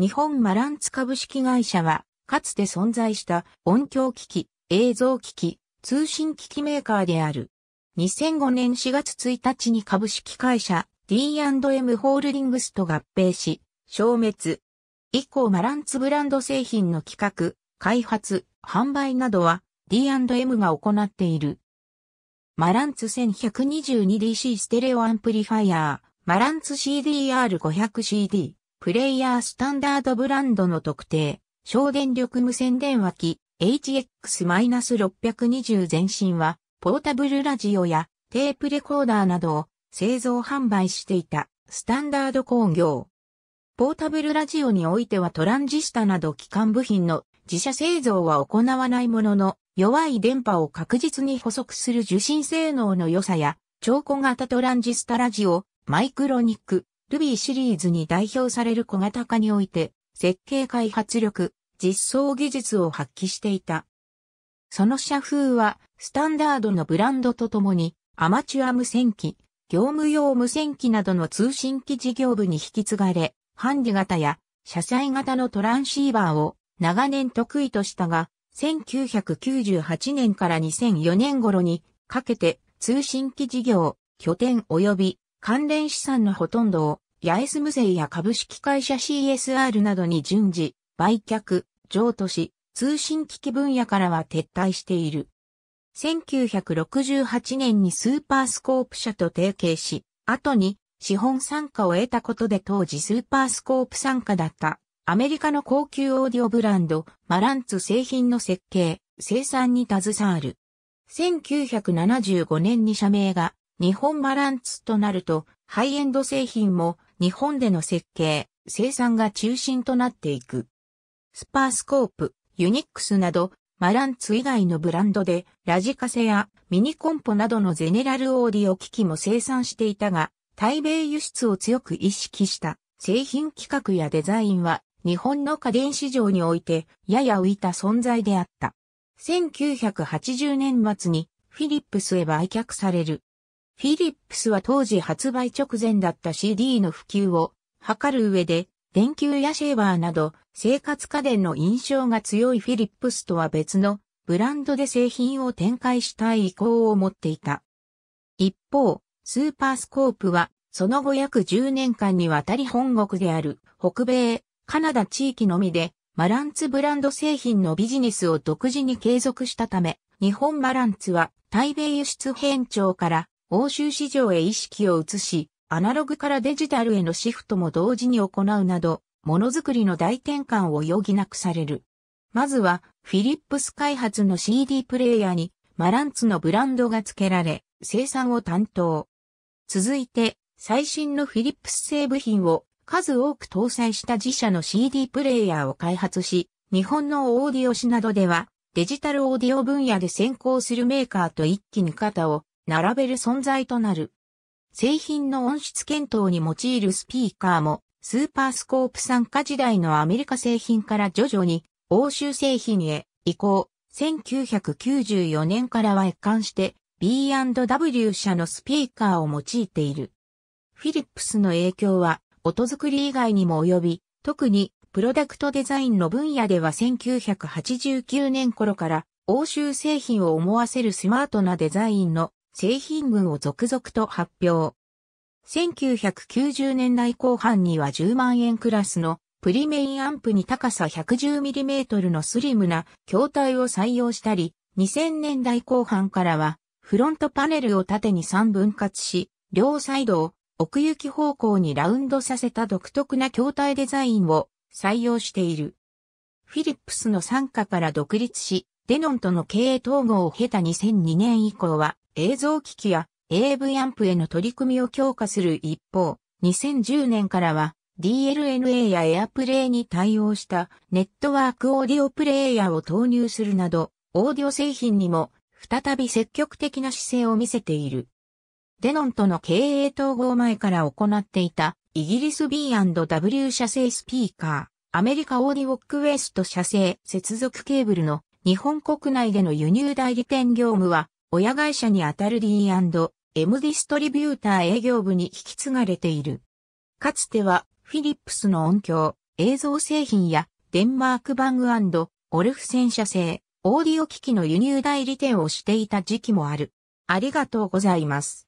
日本マランツ株式会社は、かつて存在した音響機器、映像機器、通信機器メーカーである。2005年4月1日に株式会社 D&M ホールディングスと合併し、消滅。以降マランツブランド製品の企画、開発、販売などは D&M が行っている。マランツ 1122DC ステレオアンプリファイアー、マランツ CDR500CD、プレイヤースタンダードブランドの特定、省電力無線電話機 HX-620 前身は、ポータブルラジオやテープレコーダーなどを製造販売していたスタンダード工業。ポータブルラジオにおいてはトランジスタなど基幹部品の自社製造は行わないものの、弱い電波を確実に補足する受信性能の良さや、超小型トランジスタラジオ、マイクロニック、Ruby シリーズに代表される小型化において、設計開発力、実装技術を発揮していた。その社風は、スタンダードのブランドとともに、アマチュア無線機、業務用無線機などの通信機事業部に引き継がれ、ハンディ型や、車載型のトランシーバーを長年得意としたが、1998年から2004年頃にかけて通信機事業、拠点及び関連資産のほとんどを、八重洲無税や株式会社 CSR などに順次、売却、譲渡し、通信機器分野からは撤退している。1968年にスーパースコープ社と提携し、後に資本参加を得たことで当時スーパースコープ参加だったアメリカの高級オーディオブランドマランツ製品の設計、生産に携わる。1975年に社名が日本マランツとなると、ハイエンド製品も日本での設計、生産が中心となっていく。スパースコープ、ユニックスなど、マランツ以外のブランドで、ラジカセやミニコンポなどのゼネラルオーディオ機器も生産していたが、対米輸出を強く意識した製品企画やデザインは日本の家電市場においてやや浮いた存在であった。1980年末にフィリップスへ売却される。フィリップスは当時発売直前だった CD の普及を図る上で、電球やシェーバーなど生活家電の印象が強いフィリップスとは別のブランドで製品を展開したい意向を持っていた。一方、スーパースコープはその後約10年間にわたり本国である北米、カナダ地域のみでマランツブランド製品のビジネスを独自に継続したため、日本マランツは台米輸出編長から欧州市場へ意識を移し、アナログからデジタルへのシフトも同時に行うなど、ものづくりの大転換を余儀なくされる。まずは、フィリップス開発の CD プレイヤーに、マランツのブランドが付けられ、生産を担当。続いて、最新のフィリップス製部品を数多く搭載した自社の CD プレイヤーを開発し、日本のオーディオ誌などでは、デジタルオーディオ分野で先行するメーカーと一気に肩を並べる存在となる。製品の音質検討に用いるスピーカーも、スーパースコープ参加時代のアメリカ製品から徐々に欧州製品へ移行。1994年からは一貫して B&W 社のスピーカーを用いている。フィリップスの影響は音作り以外にも及び、特にプロダクトデザインの分野では1989年頃から欧州製品を思わせるスマートなデザインの製品群を続々と発表。1990年代後半には10万円クラスのプリメインアンプに高さ 110mm のスリムな筐体を採用したり、2000年代後半からはフロントパネルを縦に3分割し、両サイドを奥行き方向にラウンドさせた独特な筐体デザインを採用している。フィリップスの参加から独立し、デノンとの経営統合を経た2002年以降は、映像機器や AV アンプへの取り組みを強化する一方、2010年からは DLNA や AirPlay に対応したネットワークオーディオプレイヤーを投入するなど、オーディオ製品にも再び積極的な姿勢を見せている。デノンとの経営統合前から行っていたイギリス B&W 社製スピーカー、アメリカオーディオックウェスト社製接続ケーブルの日本国内での輸入代理店業務は親会社にあたる D&M ディストリビューター営業部に引き継がれている。かつては、フィリップスの音響、映像製品や、デンマークバングオルフ戦車製、オーディオ機器の輸入代理店をしていた時期もある。ありがとうございます。